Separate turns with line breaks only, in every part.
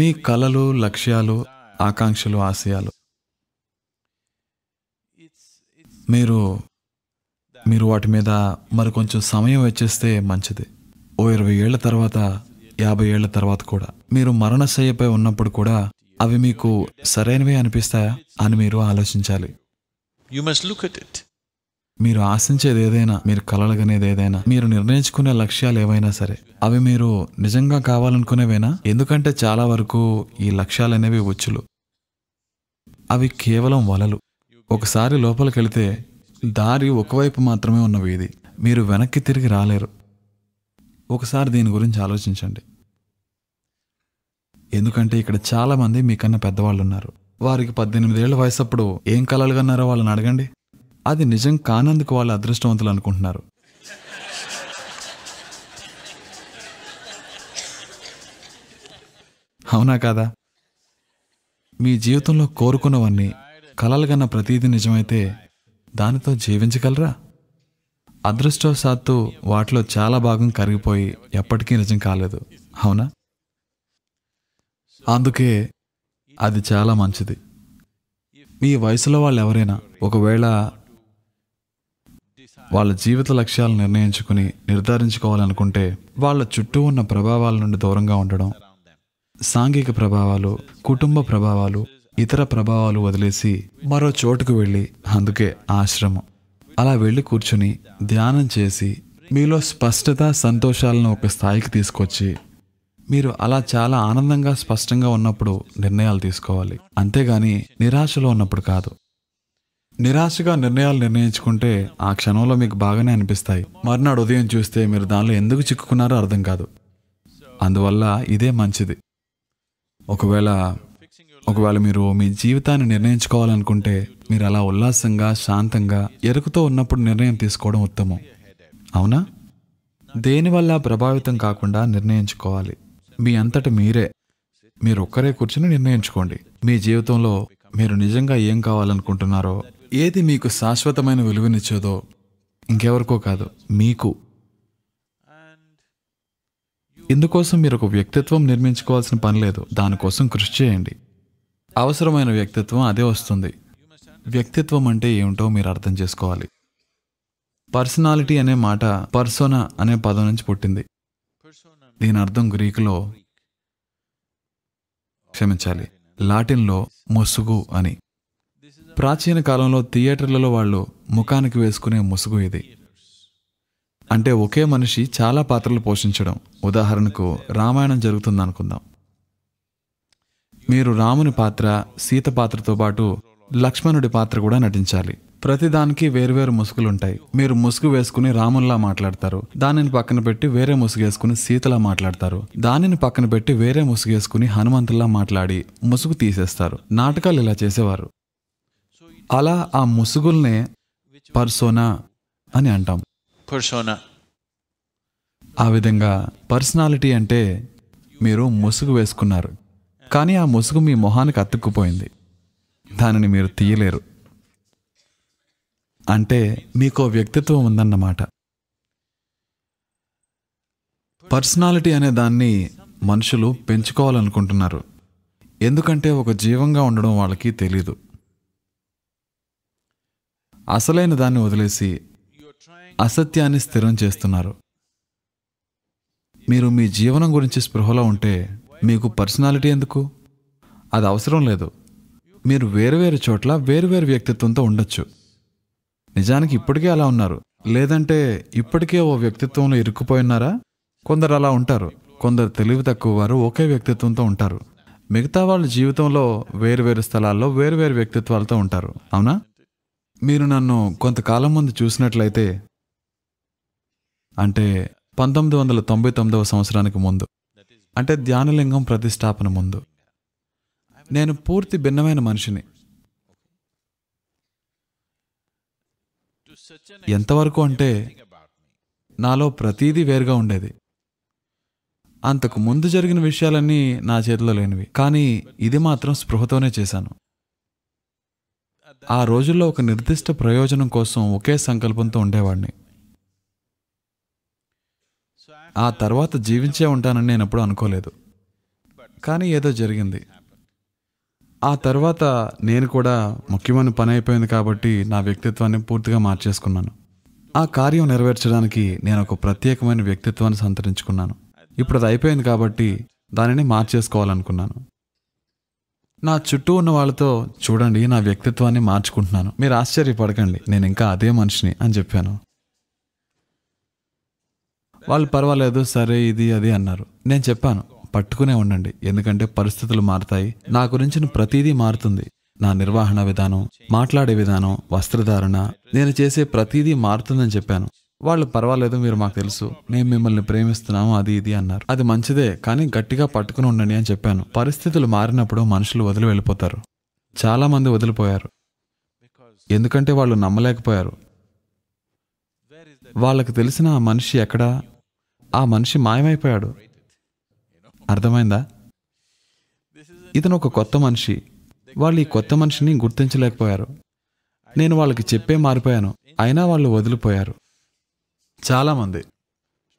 మీ కలలు లక్ష్యాలు ఆకాంక్షలు ఆశయాలు మీరు మీరు వాటి మీద మరి కొంచెం సమయం వచ్చేస్తే మంచిది ఓ ఇరవై ఏళ్ల తర్వాత యాభై ఏళ్ల తర్వాత కూడా మీరు మరణశయ్యపై ఉన్నప్పుడు కూడా అవి మీకు సరైనవే అనిపిస్తాయా అని మీరు ఆలోచించాలి యు మస్ట్ లుక్ ఇట్ మీరు ఆశించేది ఏదైనా మీరు కలలగనేది ఏదైనా మీరు నిర్ణయించుకునే లక్ష్యాలు ఏవైనా సరే అవి మీరు నిజంగా కావాలనుకునేవేనా ఎందుకంటే చాలా వరకు ఈ లక్ష్యాలు అనేవి ఉచ్చులు అవి కేవలం వలలు ఒకసారి లోపలికెళితే దారి ఒకవైపు మాత్రమే ఉన్న వీధి మీరు వెనక్కి తిరిగి రాలేరు ఒకసారి దీని గురించి ఆలోచించండి ఎందుకంటే ఇక్కడ చాలామంది మీకన్నా పెద్దవాళ్ళు ఉన్నారు వారికి పద్దెనిమిదేళ్ల వయసు అప్పుడు ఏం కలలుగన్నారో వాళ్ళని అడగండి అది నిజం కానందుకు వాళ్ళు అదృష్టవంతులు అనుకుంటున్నారు అవునా కాదా మీ జీవితంలో కోరుకున్నవన్నీ కలలుగన్న ప్రతీది నిజమైతే దానితో జీవించగలరా అదృష్టవశాత్తు వాటిలో చాలా భాగం కరిగిపోయి ఎప్పటికీ నిజం కాలేదు అవునా అందుకే అది చాలా మంచిది మీ వయసులో వాళ్ళు ఎవరైనా ఒకవేళ వాళ్ళ జీవిత లక్ష్యాలు నిర్ణయించుకుని నిర్ధారించుకోవాలనుకుంటే వాళ్ళ చుట్టూ ఉన్న ప్రభావాల నుండి దూరంగా ఉండడం సాంఘిక ప్రభావాలు కుటుంబ ప్రభావాలు ఇతర ప్రభావాలు వదిలేసి మరో చోటుకు వెళ్ళి అందుకే ఆశ్రమం అలా వెళ్ళి కూర్చుని ధ్యానం చేసి మీలో స్పష్టత సంతోషాలను ఒక స్థాయికి తీసుకొచ్చి మీరు అలా చాలా ఆనందంగా స్పష్టంగా ఉన్నప్పుడు నిర్ణయాలు తీసుకోవాలి అంతేగాని నిరాశలో ఉన్నప్పుడు కాదు నిరాశగా నిర్ణయాలు నిర్ణయించుకుంటే ఆ క్షణంలో మీకు బాగానే అనిపిస్తాయి మర్నాడు ఉదయం చూస్తే మీరు దానిలో ఎందుకు చిక్కుకున్నారో అర్థం కాదు అందువల్ల ఇదే మంచిది ఒకవేళ ఒకవేళ మీరు మీ జీవితాన్ని నిర్ణయించుకోవాలనుకుంటే మీరు అలా ఉల్లాసంగా శాంతంగా ఎరుకుతో ఉన్నప్పుడు నిర్ణయం తీసుకోవడం ఉత్తమం అవునా దేనివల్ల ప్రభావితం కాకుండా నిర్ణయించుకోవాలి మీ అంతట మీరే మీరు ఒక్కరే కూర్చుని నిర్ణయించుకోండి మీ జీవితంలో మీరు నిజంగా ఏం కావాలనుకుంటున్నారో ఏది మీకు శాశ్వతమైన విలువనిచ్చేదో ఇంకెవరికో కాదు మీకు ఇందుకోసం మీరు ఒక వ్యక్తిత్వం నిర్మించుకోవాల్సిన పని లేదు దానికోసం కృషి చేయండి అవసరమైన వ్యక్తిత్వం అదే వస్తుంది వ్యక్తిత్వం అంటే ఏమిటో మీరు అర్థం చేసుకోవాలి పర్సనాలిటీ అనే మాట పర్సోనా అనే పదం నుంచి పుట్టింది దీని అర్థం గ్రీకులో క్షమించాలి లాటిన్లో ముసుగు అని ప్రాచీన కాలంలో థియేటర్లలో వాళ్ళు ముఖానికి వేసుకునే ముసుగు ఇది అంటే ఒకే మనిషి చాలా పాత్రలు పోషించడం ఉదాహరణకు రామాయణం జరుగుతుందనుకుందాం మీరు రాముని పాత్ర సీత పాత్రతో పాటు లక్ష్మణుడి పాత్ర కూడా నటించాలి ప్రతిదానికి వేరువేరు ముసుగులుంటాయి మీరు ముసుగు వేసుకుని రాముల్లా మాట్లాడతారు దానిని పక్కన పెట్టి వేరే ముసుగు వేసుకుని సీతలా మాట్లాడతారు దానిని పక్కన పెట్టి వేరే వేసుకుని హనుమంతులా మాట్లాడి ముసుగు తీసేస్తారు నాటకాలు ఇలా చేసేవారు అలా ఆ ముసుగుల్నే పర్సోనా అని అంటాం పర్సోనా ఆ విధంగా పర్సనాలిటీ అంటే మీరు ముసుగు వేసుకున్నారు కానీ ఆ ముసుగు మీ మొహానికి అతుక్కుపోయింది దానిని మీరు తీయలేరు అంటే మీకో వ్యక్తిత్వం ఉందన్నమాట పర్సనాలిటీ అనే దాన్ని మనుషులు పెంచుకోవాలనుకుంటున్నారు ఎందుకంటే ఒక జీవంగా ఉండడం వాళ్ళకి తెలీదు అసలైన దాన్ని వదిలేసి అసత్యాన్ని స్థిరం చేస్తున్నారు మీరు మీ జీవనం గురించి స్పృహలో ఉంటే మీకు పర్సనాలిటీ ఎందుకు అది అవసరం లేదు మీరు వేరువేరు చోట్ల వేరువేరు వ్యక్తిత్వంతో ఉండొచ్చు నిజానికి ఇప్పటికే అలా ఉన్నారు లేదంటే ఇప్పటికే ఓ వ్యక్తిత్వంలో ఇరుక్కుపోయినారా కొందరు అలా ఉంటారు కొందరు తెలివి తక్కువ వారు ఒకే వ్యక్తిత్వంతో ఉంటారు మిగతా వాళ్ళ జీవితంలో వేరువేరు స్థలాల్లో వేరువేరు వ్యక్తిత్వాలతో ఉంటారు అవునా మీరు నన్ను కొంతకాలం ముందు చూసినట్లయితే అంటే పంతొమ్మిది వందల తొంభై తొమ్మిదవ సంవత్సరానికి ముందు అంటే ధ్యానలింగం ప్రతిష్టాపన ముందు నేను పూర్తి భిన్నమైన మనిషిని ఎంతవరకు అంటే నాలో ప్రతీది వేరుగా ఉండేది అంతకు ముందు జరిగిన విషయాలన్నీ నా చేతిలో లేనివి కానీ ఇది మాత్రం స్పృహతోనే చేశాను ఆ రోజుల్లో ఒక నిర్దిష్ట ప్రయోజనం కోసం ఒకే సంకల్పంతో ఉండేవాడిని ఆ తర్వాత జీవించే ఉంటానని నేను ఎప్పుడూ అనుకోలేదు కానీ ఏదో జరిగింది ఆ తర్వాత నేను కూడా ముఖ్యమైన పని అయిపోయింది కాబట్టి నా వ్యక్తిత్వాన్ని పూర్తిగా మార్చేసుకున్నాను ఆ కార్యం నెరవేర్చడానికి నేను ఒక ప్రత్యేకమైన వ్యక్తిత్వాన్ని సంతరించుకున్నాను ఇప్పుడు అది అయిపోయింది కాబట్టి దానిని మార్చేసుకోవాలనుకున్నాను నా చుట్టూ ఉన్న వాళ్ళతో చూడండి నా వ్యక్తిత్వాన్ని మార్చుకుంటున్నాను మీరు ఆశ్చర్యపడకండి నేను ఇంకా అదే మనిషిని అని చెప్పాను వాళ్ళు పర్వాలేదు సరే ఇది అది అన్నారు నేను చెప్పాను పట్టుకునే ఉండండి ఎందుకంటే పరిస్థితులు మారుతాయి నా గురించిన ప్రతీదీ మారుతుంది నా నిర్వహణ విధానం మాట్లాడే విధానం వస్త్రధారణ నేను చేసే ప్రతీదీ మారుతుందని చెప్పాను వాళ్ళు పర్వాలేదు మీరు మాకు తెలుసు మేము మిమ్మల్ని ప్రేమిస్తున్నాము అది ఇది అన్నారు అది మంచిదే కానీ గట్టిగా పట్టుకుని ఉండండి అని చెప్పాను పరిస్థితులు మారినప్పుడు మనుషులు వదిలి వెళ్ళిపోతారు చాలా మంది వదిలిపోయారు ఎందుకంటే వాళ్ళు నమ్మలేకపోయారు వాళ్ళకు తెలిసిన ఆ మనిషి ఎక్కడా ఆ మనిషి మాయమైపోయాడు అర్థమైందా ఇతను ఒక కొత్త మనిషి వాళ్ళు ఈ కొత్త మనిషిని గుర్తించలేకపోయారు నేను వాళ్ళకి చెప్పే మారిపోయాను అయినా వాళ్ళు వదిలిపోయారు చాలామంది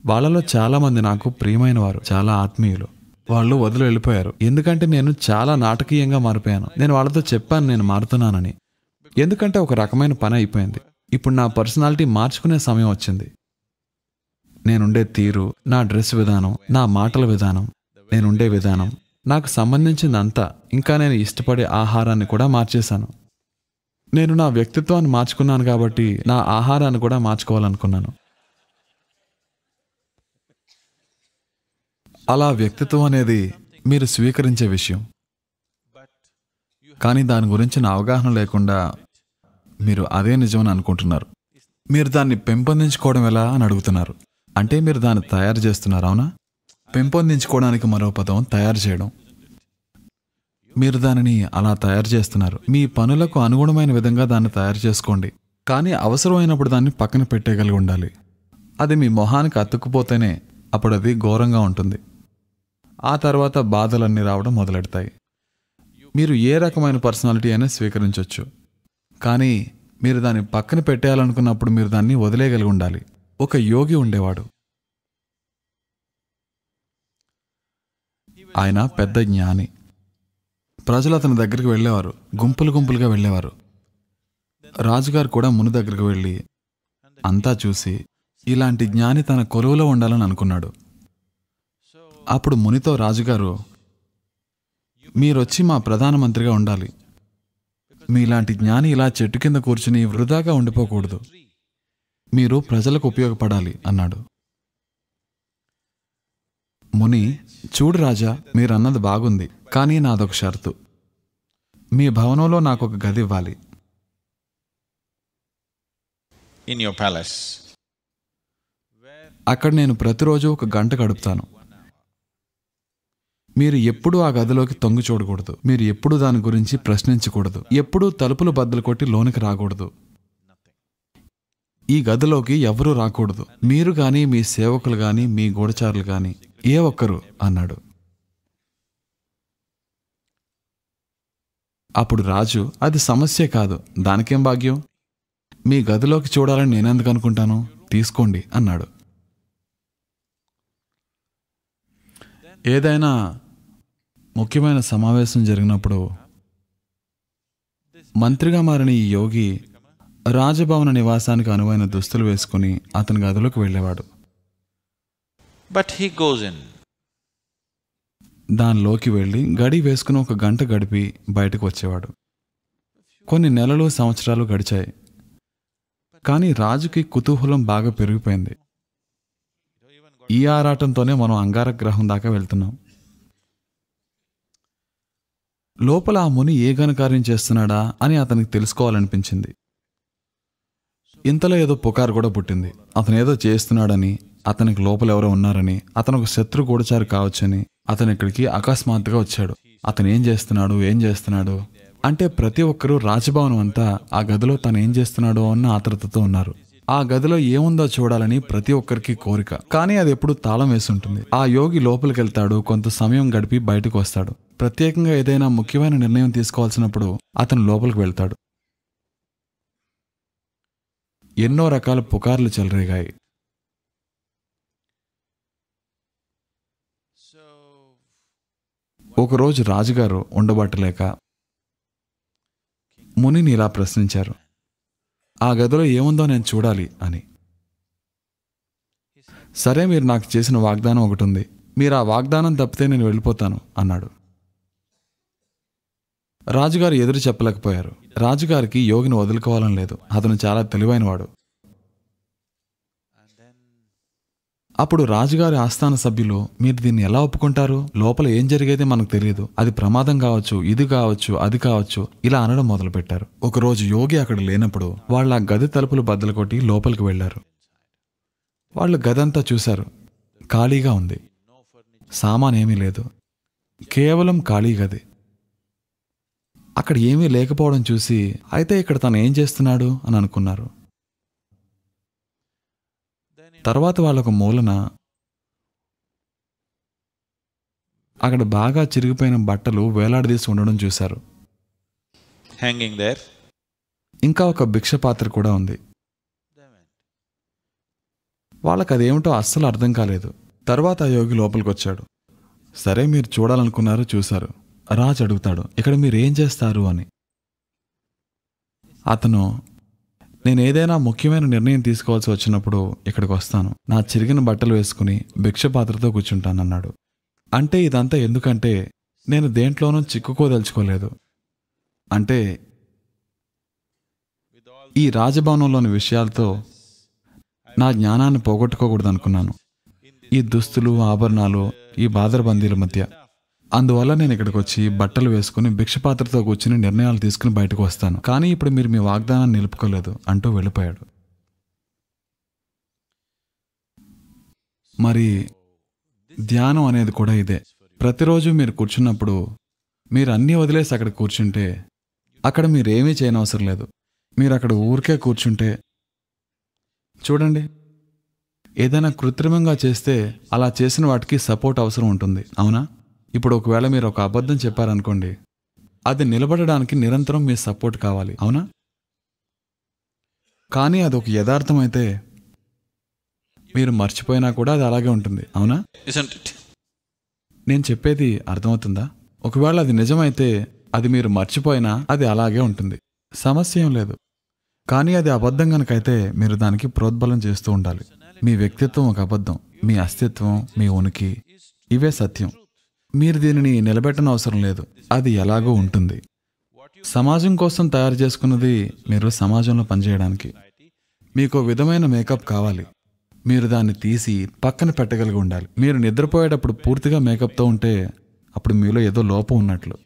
వాళ్ళలో చాలామంది నాకు ప్రియమైన వారు చాలా ఆత్మీయులు వాళ్ళు వదిలి వెళ్ళిపోయారు ఎందుకంటే నేను చాలా నాటకీయంగా మారిపోయాను నేను వాళ్ళతో చెప్పాను నేను మారుతున్నానని ఎందుకంటే ఒక రకమైన పని అయిపోయింది ఇప్పుడు నా పర్సనాలిటీ మార్చుకునే సమయం వచ్చింది నేనుండే తీరు నా డ్రెస్ విధానం నా మాటల విధానం నేనుండే విధానం నాకు సంబంధించిందంతా ఇంకా నేను ఇష్టపడే ఆహారాన్ని కూడా మార్చేశాను నేను నా వ్యక్తిత్వాన్ని మార్చుకున్నాను కాబట్టి నా ఆహారాన్ని కూడా మార్చుకోవాలనుకున్నాను అలా వ్యక్తిత్వం అనేది మీరు స్వీకరించే విషయం కానీ దాని గురించిన అవగాహన లేకుండా మీరు అదే నిజమని అనుకుంటున్నారు మీరు దాన్ని పెంపొందించుకోవడం ఎలా అని అడుగుతున్నారు అంటే మీరు దాన్ని తయారు చేస్తున్నారు అవునా పెంపొందించుకోవడానికి మరో పదం తయారు చేయడం మీరు దానిని అలా తయారు చేస్తున్నారు మీ పనులకు అనుగుణమైన విధంగా దాన్ని తయారు చేసుకోండి కానీ అవసరమైనప్పుడు దాన్ని పక్కన పెట్టేయగలిగి ఉండాలి అది మీ మొహానికి అతుక్కుపోతేనే అప్పుడు అది ఘోరంగా ఉంటుంది ఆ తర్వాత బాధలన్నీ రావడం మొదలెడతాయి మీరు ఏ రకమైన పర్సనాలిటీ అయినా స్వీకరించవచ్చు కానీ మీరు దాన్ని పక్కన పెట్టేయాలనుకున్నప్పుడు మీరు దాన్ని వదిలేయగలిగి ఉండాలి ఒక యోగి ఉండేవాడు ఆయన పెద్ద జ్ఞాని ప్రజలు అతని దగ్గరికి వెళ్ళేవారు గుంపులు గుంపులుగా వెళ్ళేవారు రాజుగారు కూడా ముని దగ్గరికి వెళ్ళి అంతా చూసి ఇలాంటి జ్ఞాని తన కొలువులో ఉండాలని అనుకున్నాడు అప్పుడు మునితో రాజుగారు మీరొచ్చి మా ప్రధానమంత్రిగా ఉండాలి మీలాంటి జ్ఞాని ఇలా చెట్టు కింద కూర్చుని వృధాగా ఉండిపోకూడదు మీరు ప్రజలకు ఉపయోగపడాలి అన్నాడు ముని చూడు రాజా మీరన్నది బాగుంది కానీ నాదొక షరతు మీ భవనంలో నాకు ఒక గది ఇవ్వాలి ప్యాలెస్ అక్కడ నేను ప్రతిరోజు ఒక గంట గడుపుతాను మీరు ఎప్పుడూ ఆ గదిలోకి తొంగి చూడకూడదు మీరు ఎప్పుడూ దాని గురించి ప్రశ్నించకూడదు ఎప్పుడూ తలుపులు బద్దలు కొట్టి లోనికి రాకూడదు ఈ గదిలోకి ఎవరూ రాకూడదు మీరు కానీ మీ సేవకులు కానీ మీ గూఢచారులు కానీ ఏ ఒక్కరు అన్నాడు అప్పుడు రాజు అది సమస్య కాదు దానికేం భాగ్యం మీ గదిలోకి చూడాలని నేనెందుకు అనుకుంటాను తీసుకోండి అన్నాడు ఏదైనా ముఖ్యమైన సమావేశం జరిగినప్పుడు మంత్రిగా మారిన ఈ యోగి రాజభవన నివాసానికి అనువైన దుస్తులు వేసుకుని అతని గదిలోకి వెళ్ళేవాడు బట్ హీ గోజ్ ఇన్ దానిలోకి వెళ్ళి గడి వేసుకుని ఒక గంట గడిపి బయటకు వచ్చేవాడు కొన్ని నెలలు సంవత్సరాలు గడిచాయి కానీ రాజుకి కుతూహలం బాగా పెరిగిపోయింది ఈ ఆరాటంతోనే మనం అంగారక గ్రహం దాకా వెళ్తున్నాం లోపల ఆ ముని ఏ ఘనకార్యం చేస్తున్నాడా అని అతనికి తెలుసుకోవాలనిపించింది ఇంతలో ఏదో పుకారు కూడా పుట్టింది అతను ఏదో చేస్తున్నాడని అతనికి లోపల ఎవరో ఉన్నారని అతను ఒక శత్రు గూడచారు కావచ్చని అతను ఇక్కడికి అకస్మాత్తుగా వచ్చాడు అతను ఏం చేస్తున్నాడు ఏం చేస్తున్నాడు అంటే ప్రతి ఒక్కరూ రాజభవనం అంతా ఆ గదిలో తను ఏం చేస్తున్నాడో అన్న ఆతృతతో ఉన్నారు ఆ గదిలో ఏముందో చూడాలని ప్రతి ఒక్కరికి కోరిక కానీ అది ఎప్పుడు తాళం వేసుంటుంది ఆ యోగి లోపలికెళ్తాడు కొంత సమయం గడిపి బయటకు వస్తాడు ప్రత్యేకంగా ఏదైనా ముఖ్యమైన నిర్ణయం తీసుకోవాల్సినప్పుడు అతను లోపలికి వెళ్తాడు ఎన్నో రకాల పుకార్లు చెలరేగాయి ఒకరోజు రాజుగారు ఉండబట్టలేక మునిని ఇలా ప్రశ్నించారు ఆ గదిలో ఏముందో నేను చూడాలి అని సరే మీరు నాకు చేసిన వాగ్దానం ఒకటి ఉంది మీరు ఆ వాగ్దానం తప్పితే నేను వెళ్ళిపోతాను అన్నాడు రాజుగారు ఎదురు చెప్పలేకపోయారు రాజుగారికి యోగిని వదులుకోవాలని లేదు అతను చాలా తెలివైనవాడు అప్పుడు రాజుగారి ఆస్థాన సభ్యులు మీరు దీన్ని ఎలా ఒప్పుకుంటారు లోపల ఏం జరిగేది మనకు తెలియదు అది ప్రమాదం కావచ్చు ఇది కావచ్చు అది కావచ్చు ఇలా అనడం మొదలుపెట్టారు ఒకరోజు యోగి అక్కడ లేనప్పుడు వాళ్ళ గది తలుపులు బద్దలు కొట్టి లోపలికి వెళ్లారు వాళ్ళు గదంతా చూశారు ఖాళీగా ఉంది సామానేమీ లేదు కేవలం ఖాళీ గది అక్కడ ఏమీ లేకపోవడం చూసి అయితే ఇక్కడ తను ఏం చేస్తున్నాడు అని అనుకున్నారు తర్వాత వాళ్ళొక మూలన అక్కడ బాగా చిరిగిపోయిన బట్టలు వేలాడదీసి ఉండడం చూశారు హ్యాంగింగ్ దేర్ ఇంకా ఒక భిక్ష పాత్ర కూడా ఉంది వాళ్ళకి అదేమిటో అస్సలు అర్థం కాలేదు తర్వాత ఆ యోగి లోపలికి వచ్చాడు సరే మీరు చూడాలనుకున్నారు చూశారు రాజ్ అడుగుతాడు ఇక్కడ మీరు ఏం చేస్తారు అని అతను నేను ఏదైనా ముఖ్యమైన నిర్ణయం తీసుకోవాల్సి వచ్చినప్పుడు ఇక్కడికి వస్తాను నా చిరిగిన బట్టలు వేసుకుని భిక్ష పాత్రతో కూర్చుంటానన్నాడు అంటే ఇదంతా ఎందుకంటే నేను దేంట్లోనూ చిక్కుకోదలుచుకోలేదు అంటే ఈ రాజభవనంలోని విషయాలతో నా జ్ఞానాన్ని పోగొట్టుకోకూడదనుకున్నాను ఈ దుస్తులు ఆభరణాలు ఈ బాదరబందీల మధ్య అందువల్ల నేను ఇక్కడికి వచ్చి బట్టలు వేసుకుని భిక్షపాత్రతో కూర్చుని నిర్ణయాలు తీసుకుని బయటకు వస్తాను కానీ ఇప్పుడు మీరు మీ వాగ్దానాన్ని నిలుపుకోలేదు అంటూ వెళ్ళిపోయాడు మరి ధ్యానం అనేది కూడా ఇదే ప్రతిరోజు మీరు కూర్చున్నప్పుడు మీరు అన్నీ వదిలేసి అక్కడ కూర్చుంటే అక్కడ మీరేమీ చేయనవసరం లేదు మీరు అక్కడ ఊరికే కూర్చుంటే చూడండి ఏదైనా కృత్రిమంగా చేస్తే అలా చేసిన వాటికి సపోర్ట్ అవసరం ఉంటుంది అవునా ఇప్పుడు ఒకవేళ మీరు ఒక అబద్ధం చెప్పారనుకోండి అది నిలబడడానికి నిరంతరం మీ సపోర్ట్ కావాలి అవునా కానీ అది ఒక యథార్థం అయితే మీరు మర్చిపోయినా కూడా అది అలాగే ఉంటుంది అవునా నేను చెప్పేది అర్థమవుతుందా ఒకవేళ అది నిజమైతే అది మీరు మర్చిపోయినా అది అలాగే ఉంటుంది సమస్య ఏం లేదు కానీ అది అబద్ధం కనుకైతే మీరు దానికి ప్రోద్బలం చేస్తూ ఉండాలి మీ వ్యక్తిత్వం ఒక అబద్ధం మీ అస్తిత్వం మీ ఉనికి ఇవే సత్యం మీరు దీనిని నిలబెట్టనవసరం లేదు అది ఎలాగో ఉంటుంది సమాజం కోసం తయారు చేసుకున్నది మీరు సమాజంలో పనిచేయడానికి మీకు విధమైన మేకప్ కావాలి మీరు దాన్ని తీసి పక్కన పెట్టగలిగి ఉండాలి మీరు నిద్రపోయేటప్పుడు పూర్తిగా మేకప్తో ఉంటే అప్పుడు మీలో ఏదో లోపం ఉన్నట్లు